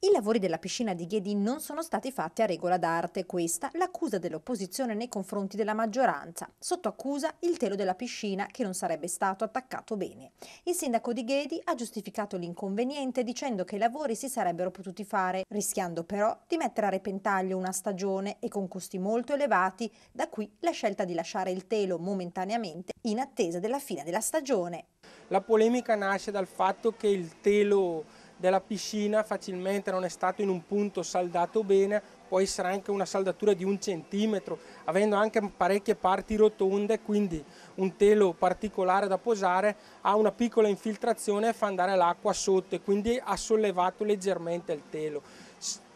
I lavori della piscina di Ghedi non sono stati fatti a regola d'arte, questa l'accusa dell'opposizione nei confronti della maggioranza. Sotto accusa il telo della piscina che non sarebbe stato attaccato bene. Il sindaco di Ghedi ha giustificato l'inconveniente dicendo che i lavori si sarebbero potuti fare, rischiando però di mettere a repentaglio una stagione e con costi molto elevati, da qui la scelta di lasciare il telo momentaneamente in attesa della fine della stagione. La polemica nasce dal fatto che il telo della piscina facilmente non è stato in un punto saldato bene, può essere anche una saldatura di un centimetro, avendo anche parecchie parti rotonde, quindi un telo particolare da posare, ha una piccola infiltrazione e fa andare l'acqua sotto e quindi ha sollevato leggermente il telo.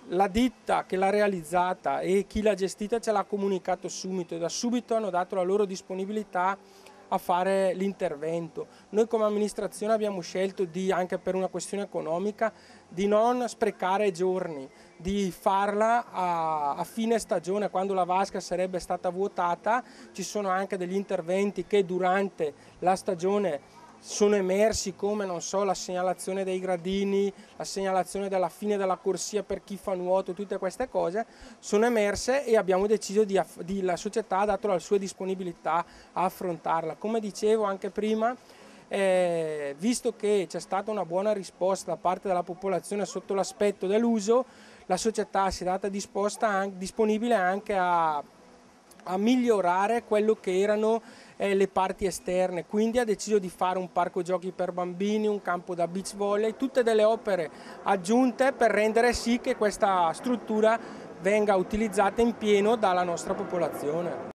La ditta che l'ha realizzata e chi l'ha gestita ce l'ha comunicato subito e da subito hanno dato la loro disponibilità a fare l'intervento. Noi come amministrazione abbiamo scelto di, anche per una questione economica di non sprecare giorni, di farla a, a, fine stagione quando la vasca sarebbe stata vuotata. Ci sono anche degli interventi che durante la stagione sono emersi come, non so, la segnalazione dei gradini, la segnalazione della fine della corsia per chi fa nuoto, tutte queste cose, sono emerse e abbiamo deciso di, di la società ha dato la sua disponibilità a affrontarla. Come dicevo anche prima, eh, visto che c'è stata una buona risposta da parte della popolazione sotto l'aspetto dell'uso, la società si è data disposta, disponibile anche a a migliorare quello che erano eh, le parti esterne, quindi ha deciso di fare un parco giochi per bambini, un campo da beach volley, tutte delle opere aggiunte per rendere sì che questa struttura venga utilizzata in pieno dalla nostra popolazione.